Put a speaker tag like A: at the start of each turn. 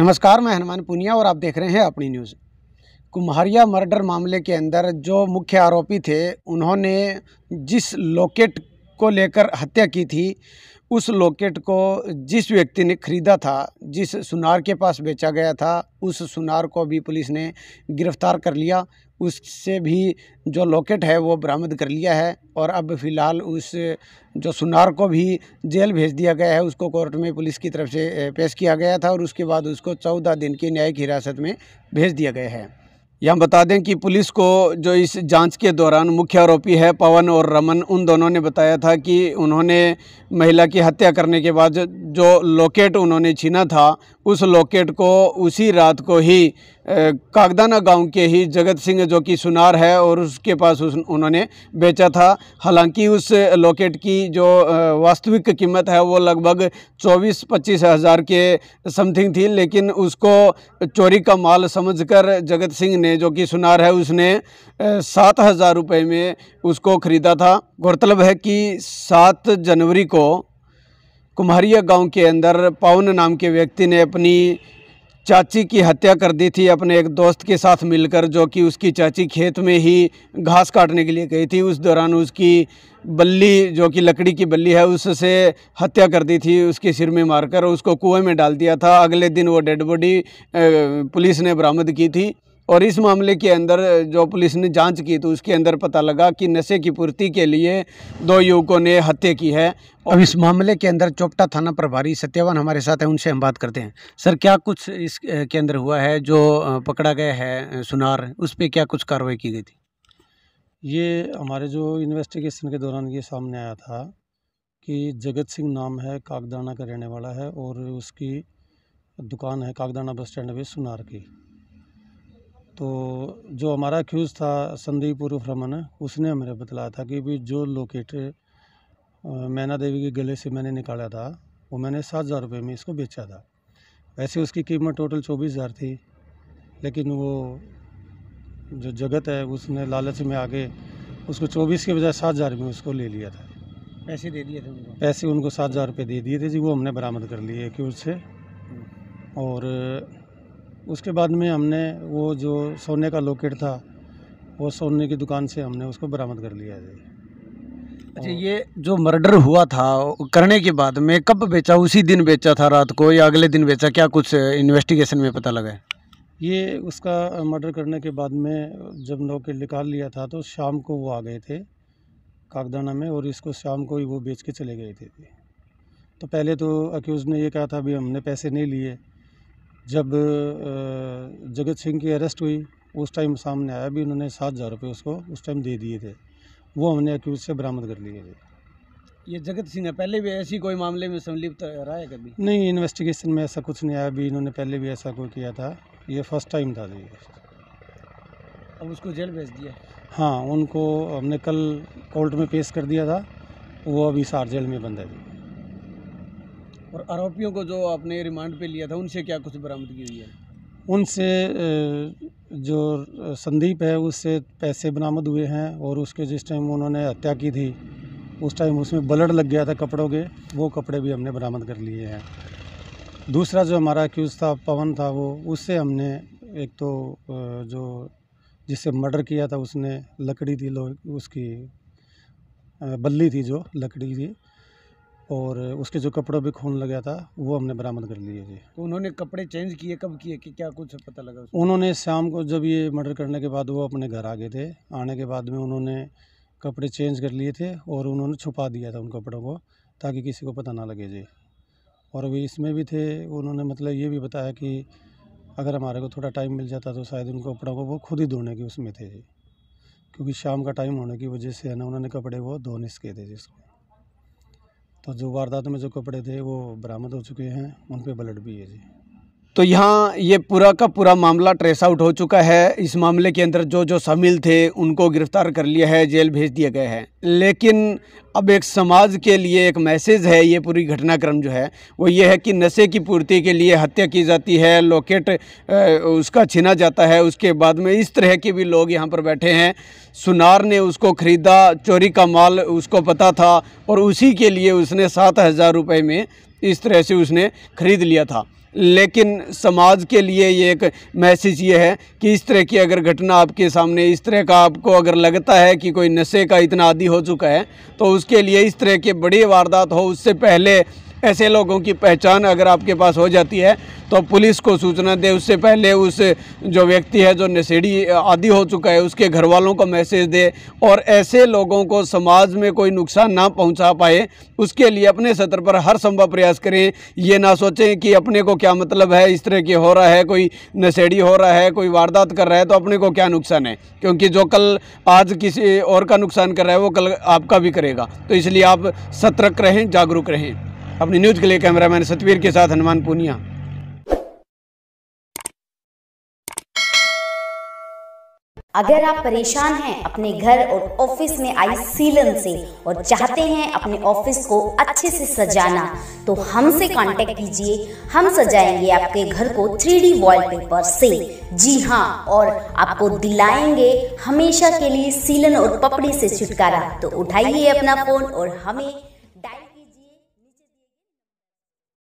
A: नमस्कार मैं हनुमान पुनिया और आप देख रहे हैं अपनी न्यूज़ कुम्हारिया मर्डर मामले के अंदर जो मुख्य आरोपी थे उन्होंने जिस लोकेट को लेकर हत्या की थी उस लोकेट को जिस व्यक्ति ने खरीदा था जिस सुनार के पास बेचा गया था उस सुनार को भी पुलिस ने गिरफ्तार कर लिया उससे भी जो लॉकेट है वो बरामद कर लिया है और अब फ़िलहाल उस जो सुनार को भी जेल भेज दिया गया है उसको कोर्ट में पुलिस की तरफ से पेश किया गया था और उसके बाद उसको चौदह दिन की न्यायिक हिरासत में भेज दिया गया है यहाँ बता दें कि पुलिस को जो इस जांच के दौरान मुख्य आरोपी है पवन और रमन उन दोनों ने बताया था कि उन्होंने महिला की हत्या करने के बाद जो लॉकेट उन्होंने छीना था उस लॉकेट को उसी रात को ही कागदाना गांव के ही जगत सिंह जो कि सुनार है और उसके पास उस उन्होंने बेचा था हालांकि उस लॉकेट की जो वास्तविक कीमत है वो लगभग चौबीस पच्चीस हज़ार के समथिंग थी लेकिन उसको चोरी का माल समझकर जगत सिंह ने जो कि सुनार है उसने सात हज़ार रुपये में उसको ख़रीदा था गौरतलब है कि सात जनवरी को कुम्हारिया गांव के अंदर पावन नाम के व्यक्ति ने अपनी चाची की हत्या कर दी थी अपने एक दोस्त के साथ मिलकर जो कि उसकी चाची खेत में ही घास काटने के लिए गई थी उस दौरान उसकी बल्ली जो कि लकड़ी की बल्ली है उससे हत्या कर दी थी उसके सिर में मारकर उसको कुएं में डाल दिया था अगले दिन वो डेड बॉडी पुलिस ने बरामद की थी और इस मामले के अंदर जो पुलिस ने जांच की तो उसके अंदर पता लगा कि नशे की पूर्ति के लिए दो युवकों ने हत्या की है अब इस मामले के अंदर चोपटा थाना प्रभारी सत्यवान हमारे साथ हैं उनसे हम बात करते हैं सर क्या कुछ इस के अंदर हुआ है जो पकड़ा गया है सुनार उस पर क्या कुछ कार्रवाई की गई थी
B: ये हमारे जो इन्वेस्टिगेशन के दौरान ये सामने आया था कि जगत सिंह नाम है कागदाना का रहने वाला है और उसकी दुकान है कागदाना बस स्टैंड पे सुनार की तो जो हमारा क्यूज़ था संदीप उर्फ रमन उसने हमें बतलाया था कि भी जो लोकेट मैना देवी के गले से मैंने निकाला था वो मैंने सात हज़ार रुपये में इसको बेचा था वैसे उसकी कीमत टोटल चौबीस हज़ार थी लेकिन वो जो जगत है उसने लालच में आगे उसको चौबीस के बजाय सात हज़ार में उसको ले लिया था पैसे दे दिए थे उनको पैसे उनको सात हज़ार रुपये दे दिए थे जी वो हमने बरामद कर लिए क्यूज से हम्म। और उसके बाद में हमने वो जो सोने का लॉकेट था वो सोने की दुकान से हमने उसको बरामद कर लिया है अच्छा ये जो मर्डर
A: हुआ था करने के बाद में कब बेचा उसी दिन बेचा था रात को या अगले दिन बेचा क्या कुछ इन्वेस्टिगेशन में पता लगा
B: ये उसका मर्डर करने के बाद में जब लॉकेट निकाल लिया था तो शाम को वो आ गए थे कागदाना में और इसको शाम को ही वो बेच के चले गए थे तो पहले तो अक्यूज़ ने ये कहा था भी हमने पैसे नहीं लिए जब जगत सिंह की अरेस्ट हुई उस टाइम सामने आया भी उन्होंने सात हज़ार रुपये उसको उस टाइम दे दिए थे वो हमने अक्यूज से बरामद कर लिए थे ये
A: जगत सिंह ने पहले भी ऐसी कोई मामले में संलिप्त रहा है कभी
B: नहीं इन्वेस्टिगेशन में ऐसा कुछ नहीं आया अभी इन्होंने पहले भी ऐसा कोई किया था ये फर्स्ट टाइम था जी
A: अब उसको जेल भेज दिया
B: हाँ उनको हमने कल कोर्ट में पेश कर दिया था वो अभी सार जेल में बंद है
A: और आरोपियों को जो आपने रिमांड पे लिया था उनसे क्या कुछ बरामद की हुई है
B: उनसे जो संदीप है उससे पैसे बरामद हुए हैं और उसके जिस टाइम उन्होंने हत्या की थी उस टाइम उसमें ब्लड लग गया था कपड़ों के वो कपड़े भी हमने बरामद कर लिए हैं दूसरा जो हमारा एक्यूज़ था पवन था वो उससे हमने एक तो जो जिससे मर्डर किया था उसने लकड़ी थी लो उसकी बल्ली थी जो लकड़ी थी और उसके जो कपड़ों भी खून लगा था वो हमने बरामद कर लिए जी
A: तो उन्होंने कपड़े चेंज किए कब किए कि क्या कुछ पता लगा
B: उन्होंने शाम को जब ये मर्डर करने के बाद वो अपने घर आ गए थे आने के बाद में उन्होंने कपड़े चेंज कर लिए थे और उन्होंने छुपा दिया था उन कपड़ों को ताकि किसी को पता ना लगे जी और वे इसमें भी थे उन्होंने मतलब ये भी बताया कि अगर हमारे को थोड़ा टाइम मिल जाता तो शायद उन कपड़ों को वो खुद ही धोने की उसमें थे जी क्योंकि शाम का टाइम होने की वजह से है ना उन्होंने कपड़े वो धोने सके थे जिसको तो जो वारदात में जो कपड़े थे वो बरामद हो चुके हैं उन पर ब्लड भी है जी
A: तो यहाँ ये पूरा का पूरा मामला ट्रेस आउट हो चुका है इस मामले के अंदर जो जो शामिल थे उनको गिरफ्तार कर लिया है जेल भेज दिया गया है लेकिन अब एक समाज के लिए एक मैसेज है ये पूरी घटनाक्रम जो है वो ये है कि नशे की पूर्ति के लिए हत्या की जाती है लोकेट उसका छीना जाता है उसके बाद में इस तरह के भी लोग यहाँ पर बैठे हैं सुनार ने उसको ख़रीदा चोरी का माल उसको पता था और उसी के लिए उसने सात हज़ार रुपये में इस तरह से उसने ख़रीद लिया था लेकिन समाज के लिए ये एक मैसेज ये है कि इस तरह की अगर घटना आपके सामने इस तरह का आपको अगर लगता है कि कोई नशे का इतना आदि हो चुका है तो उसके लिए इस तरह के बड़ी वारदात हो उससे पहले ऐसे लोगों की पहचान अगर आपके पास हो जाती है तो पुलिस को सूचना दे उससे पहले उस जो व्यक्ति है जो नशेड़ी आदि हो चुका है उसके घर वालों को मैसेज दे और ऐसे लोगों को समाज में कोई नुकसान ना पहुंचा पाए उसके लिए अपने सतर पर हर संभव प्रयास करें ये ना सोचें कि अपने को क्या मतलब है इस तरह की हो रहा है कोई नशेड़ी हो रहा है कोई वारदात कर रहा है तो अपने को क्या नुकसान है क्योंकि जो कल आज किसी और का नुकसान कर रहा है वो कल आपका भी करेगा तो इसलिए आप सतर्क रहें जागरूक रहें अपनी न्यूज़ के लिए कैमरामैन सतवीर के साथ हनुमान पूनिया अगर आप परेशान हैं अपने घर और ऑफिस में आई सीलन से और चाहते हैं अपने ऑफिस को अच्छे से सजाना तो हमसे कांटेक्ट कीजिए हम सजाएंगे आपके घर को थ्री डी पेपर से जी हाँ और आपको दिलाएंगे हमेशा के लिए सीलन और पपड़ी से छुटकारा तो उठाइए अपना फोन और हमें